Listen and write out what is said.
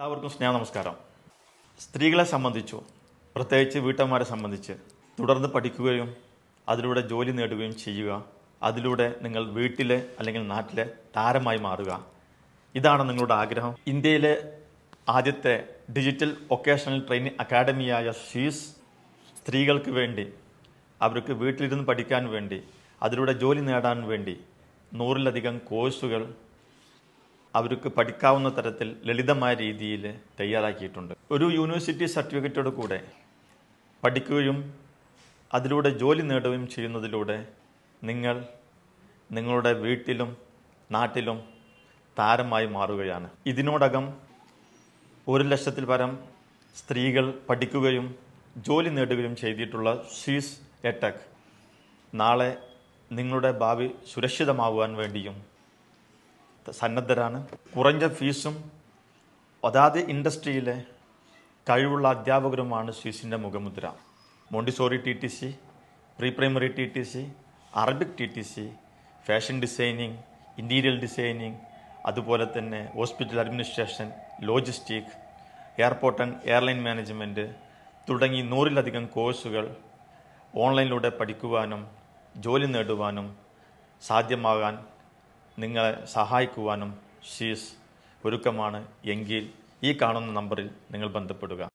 എല്ലാവർക്കും സ്നേഹ നമസ്കാരം സ്ത്രീകളെ സംബന്ധിച്ചു പ്രത്യേകിച്ച് വീട്ടമ്മമാരെ സംബന്ധിച്ച് തുടർന്ന് പഠിക്കുകയും അതിലൂടെ ജോലി നേടുകയും ചെയ്യുക അതിലൂടെ നിങ്ങൾ വീട്ടിലെ അല്ലെങ്കിൽ നാട്ടിലെ താരമായി മാറുക ഇതാണ് നിങ്ങളുടെ ആഗ്രഹം ഇന്ത്യയിലെ ആദ്യത്തെ ഡിജിറ്റൽ വൊക്കേഷണൽ ട്രെയിനിങ് അക്കാഡമിയായ ഷീസ് സ്ത്രീകൾക്ക് വേണ്ടി അവർക്ക് വീട്ടിലിരുന്ന് പഠിക്കാൻ വേണ്ടി അതിലൂടെ ജോലി നേടാൻ വേണ്ടി നൂറിലധികം കോഴ്സുകൾ അവർക്ക് പഠിക്കാവുന്ന തരത്തിൽ ലളിതമായ രീതിയിൽ തയ്യാറാക്കിയിട്ടുണ്ട് ഒരു യൂണിവേഴ്സിറ്റി സർട്ടിഫിക്കറ്റോട് കൂടെ പഠിക്കുകയും അതിലൂടെ ജോലി നേടുകയും ചെയ്യുന്നതിലൂടെ നിങ്ങൾ നിങ്ങളുടെ വീട്ടിലും നാട്ടിലും താരമായി മാറുകയാണ് ഇതിനോടകം ഒരു ലക്ഷത്തിൽ പരം സ്ത്രീകൾ പഠിക്കുകയും ജോലി നേടുകയും ചെയ്തിട്ടുള്ള ഷീസ് എട്ടക് നാളെ നിങ്ങളുടെ ഭാവി സുരക്ഷിതമാകുവാൻ വേണ്ടിയും സന്നദ്ധരാണ് കുറഞ്ഞ ഫീസും അതാത് ഇൻഡസ്ട്രിയിലെ കഴിവുള്ള അധ്യാപകരുമാണ് സ്വിസിൻ്റെ മുഖമുദ്ര Montessori T T C pre primary T T C Arabic T T C fashion designing interior designing അതുപോലെ തന്നെ hospital administration logistic airport and airline management തുടങ്ങി നൂറിലധികം കോഴ്സുകൾ ഓൺലൈനിലൂടെ പഠിക്കുവാനും ജോലി നേടുവാനും സാധ്യമാകാൻ നിങ്ങളെ സഹായിക്കുവാനും ഷീസ് ഒരുക്കമാണ് എങ്കിൽ ഈ കാണുന്ന നമ്പറിൽ നിങ്ങൾ ബന്ധപ്പെടുക